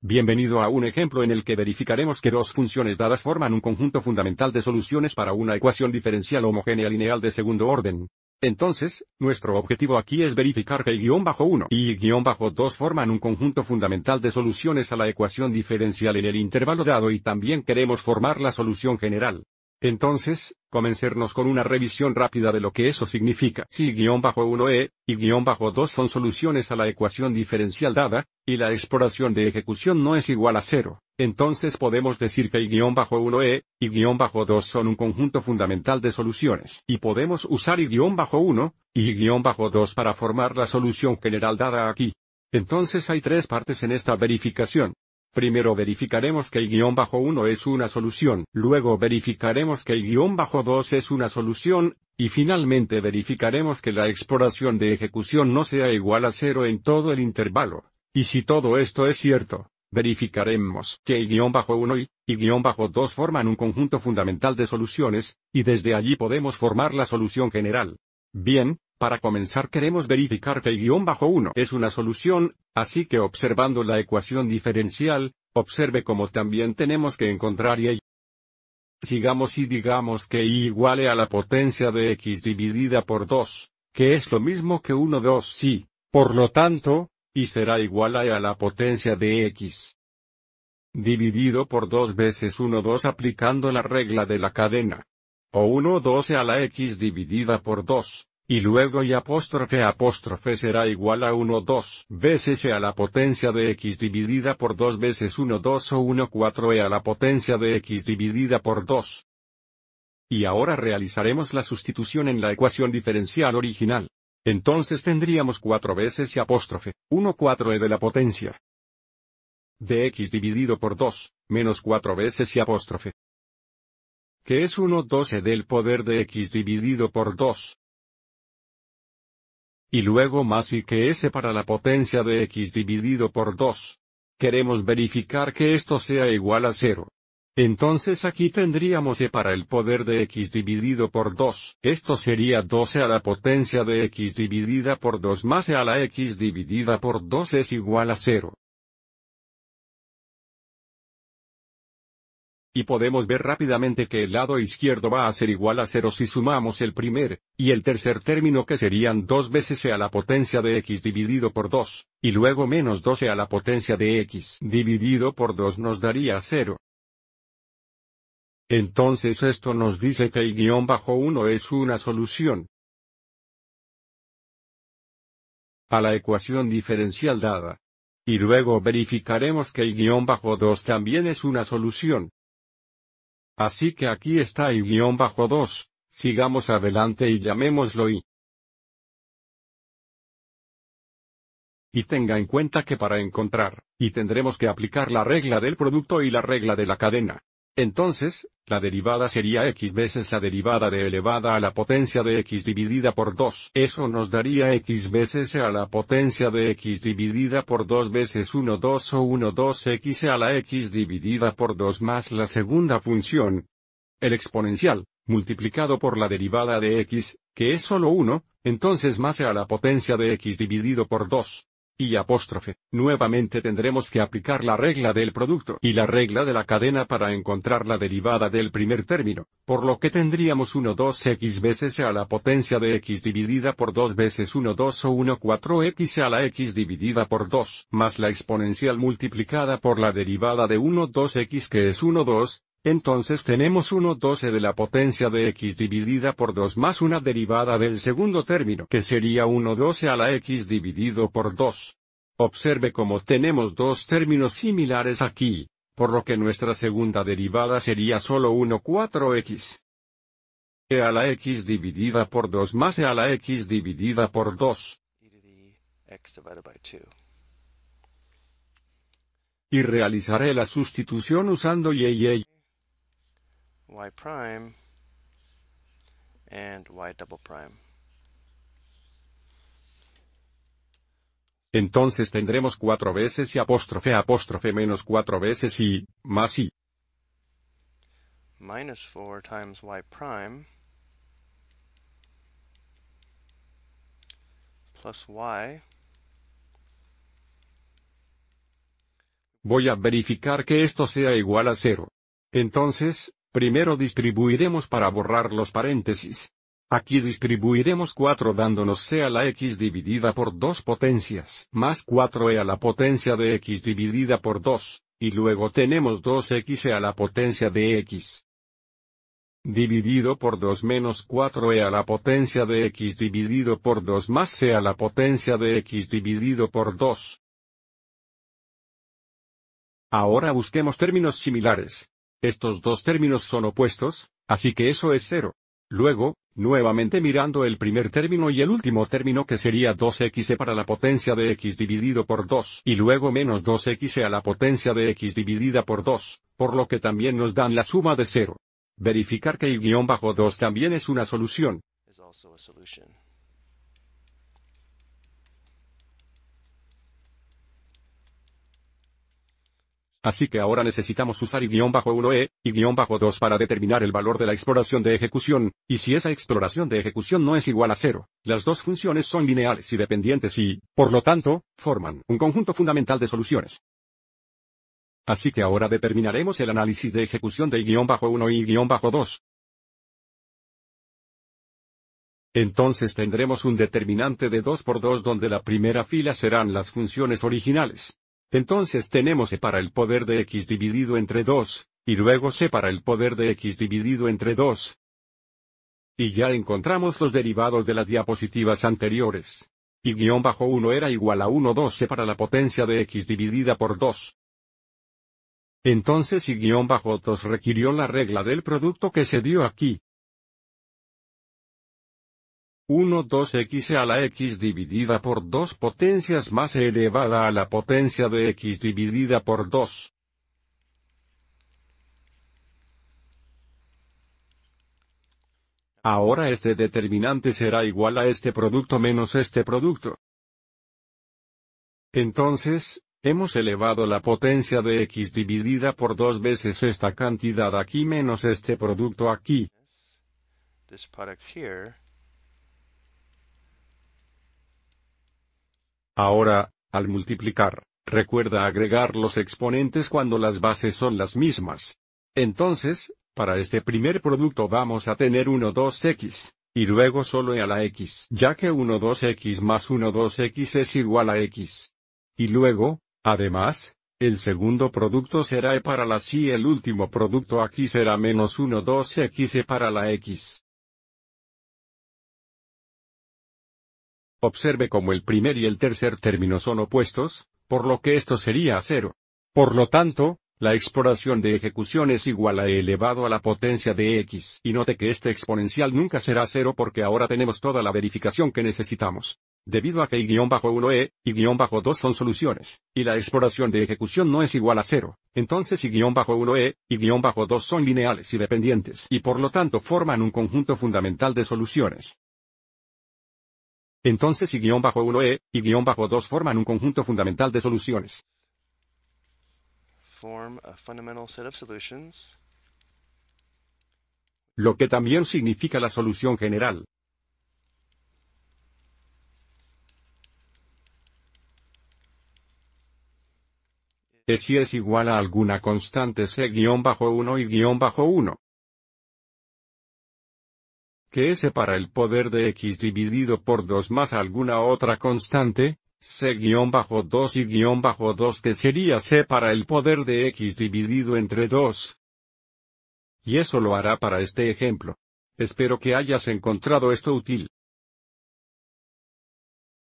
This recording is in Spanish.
Bienvenido a un ejemplo en el que verificaremos que dos funciones dadas forman un conjunto fundamental de soluciones para una ecuación diferencial homogénea lineal de segundo orden. Entonces, nuestro objetivo aquí es verificar que y-1 y y-2 forman un conjunto fundamental de soluciones a la ecuación diferencial en el intervalo dado y también queremos formar la solución general. Entonces, comencernos con una revisión rápida de lo que eso significa. Si guión bajo 1e y guión bajo 2 son soluciones a la ecuación diferencial dada, y la exploración de ejecución no es igual a cero, entonces podemos decir que e y guión bajo 1e y guión bajo 2 son un conjunto fundamental de soluciones. Y podemos usar y guión bajo 1 y guión bajo 2 para formar la solución general dada aquí. Entonces hay tres partes en esta verificación. Primero verificaremos que el guión bajo 1 es una solución, luego verificaremos que el guión bajo 2 es una solución, y finalmente verificaremos que la exploración de ejecución no sea igual a cero en todo el intervalo. Y si todo esto es cierto, verificaremos que y-1 el guión bajo y-2 forman un conjunto fundamental de soluciones, y desde allí podemos formar la solución general. Bien, para comenzar queremos verificar que y-1 es una solución, así que observando la ecuación diferencial, observe como también tenemos que encontrar y. Sigamos y digamos que y iguale a la potencia de x dividida por 2, que es lo mismo que 1 2 sí, por lo tanto, y será igual a, a la potencia de x dividido por 2 veces 1 2 aplicando la regla de la cadena. O 1 12 a la x dividida por 2, y luego y apóstrofe apóstrofe será igual a 1 2 veces e a la potencia de x dividida por 2 veces 1 2 o 1 4 e a la potencia de x dividida por 2. Y ahora realizaremos la sustitución en la ecuación diferencial original. Entonces tendríamos 4 veces y apóstrofe, 1 4 e de la potencia de x dividido por 2, menos 4 veces y apóstrofe, que es 1 12 e del poder de x dividido por 2, y luego más y que s para la potencia de x dividido por 2. Queremos verificar que esto sea igual a 0. Entonces aquí tendríamos e para el poder de x dividido por 2, esto sería 12 a la potencia de x dividida por 2 más e a la x dividida por 2 es igual a 0. y podemos ver rápidamente que el lado izquierdo va a ser igual a 0 si sumamos el primer, y el tercer término que serían 2 veces e a la potencia de x dividido por 2, y luego menos 12 a la potencia de x dividido por 2 nos daría 0. Entonces esto nos dice que el guión bajo 1 es una solución. A la ecuación diferencial dada. Y luego verificaremos que el guión bajo 2 también es una solución. Así que aquí está y guión bajo 2, sigamos adelante y llamémoslo y. Y tenga en cuenta que para encontrar, y tendremos que aplicar la regla del producto y la regla de la cadena. Entonces, la derivada sería x veces la derivada de elevada a la potencia de x dividida por 2. Eso nos daría x veces a la potencia de x dividida por 2 veces 1 2 o 1 2 x a la x dividida por 2 más la segunda función. El exponencial, multiplicado por la derivada de x, que es solo 1, entonces más a la potencia de x dividido por 2 y apóstrofe, nuevamente tendremos que aplicar la regla del producto y la regla de la cadena para encontrar la derivada del primer término, por lo que tendríamos 1 2 x veces a la potencia de x dividida por 2 veces 1 2 o 1 4 x a la x dividida por 2, más la exponencial multiplicada por la derivada de 1 2 x que es 1 2, entonces tenemos 1 12 de la potencia de x dividida por 2 más una derivada del segundo término que sería 1 12 a la x dividido por 2. Observe como tenemos dos términos similares aquí, por lo que nuestra segunda derivada sería solo 1 4 x. e a la x dividida por 2 más e a la x dividida por 2. Y realizaré la sustitución usando y, y, y y prime and y double prime. Entonces tendremos cuatro veces y apóstrofe apóstrofe menos cuatro veces y más y. Minus 4 times y prime plus y. Voy a verificar que esto sea igual a cero. Entonces, Primero distribuiremos para borrar los paréntesis. Aquí distribuiremos 4 dándonos sea a la x dividida por 2 potencias, más 4e a la potencia de x dividida por 2, y luego tenemos 2x e a la potencia de x. Dividido por 2 menos 4e a la potencia de x dividido por 2 más c a la potencia de x dividido por 2. Ahora busquemos términos similares. Estos dos términos son opuestos, así que eso es cero. Luego, nuevamente mirando el primer término y el último término que sería 2x e para la potencia de x dividido por 2 y luego menos 2x e a la potencia de x dividida por 2, por lo que también nos dan la suma de cero. Verificar que el bajo 2 también es una solución. Así que ahora necesitamos usar e y e y-2 para determinar el valor de la exploración de ejecución, y si esa exploración de ejecución no es igual a cero, las dos funciones son lineales y dependientes y, por lo tanto, forman un conjunto fundamental de soluciones. Así que ahora determinaremos el análisis de ejecución de y-1 y y-2. Entonces tendremos un determinante de 2 por 2 donde la primera fila serán las funciones originales, entonces tenemos e para el poder de x dividido entre 2, y luego c para el poder de x dividido entre 2. Y ya encontramos los derivados de las diapositivas anteriores. Y bajo 1 era igual a 1 12 para la potencia de x dividida por 2. Entonces y bajo 2 requirió la regla del producto que se dio aquí. 1 2x a la x dividida por 2 potencias más elevada a la potencia de x dividida por 2. Ahora este determinante será igual a este producto menos este producto. Entonces, hemos elevado la potencia de x dividida por dos veces esta cantidad aquí menos este producto aquí. Ahora, al multiplicar, recuerda agregar los exponentes cuando las bases son las mismas. Entonces, para este primer producto vamos a tener 1 2x, y luego solo e a la x, ya que 1 2x más 1 2x es igual a x. Y luego, además, el segundo producto será e para la y el último producto aquí será menos 1 2x e para la x. Observe como el primer y el tercer término son opuestos, por lo que esto sería cero. Por lo tanto, la exploración de ejecución es igual a e elevado a la potencia de x. Y note que este exponencial nunca será cero porque ahora tenemos toda la verificación que necesitamos. Debido a que y-1e, y-2 son soluciones, y la exploración de ejecución no es igual a cero, entonces y-1e, y-2 son lineales y dependientes y por lo tanto forman un conjunto fundamental de soluciones. Entonces Y-1E y 1 e y guión bajo 2 forman un conjunto fundamental de soluciones. Form a fundamental set of solutions. Lo que también significa la solución general. es si es igual a alguna constante c-1 gui-bajo y-1 guión bajo que S para el poder de x dividido por 2 más alguna otra constante, C bajo 2 y guión bajo 2 que sería C para el poder de x dividido entre 2. Y eso lo hará para este ejemplo. Espero que hayas encontrado esto útil.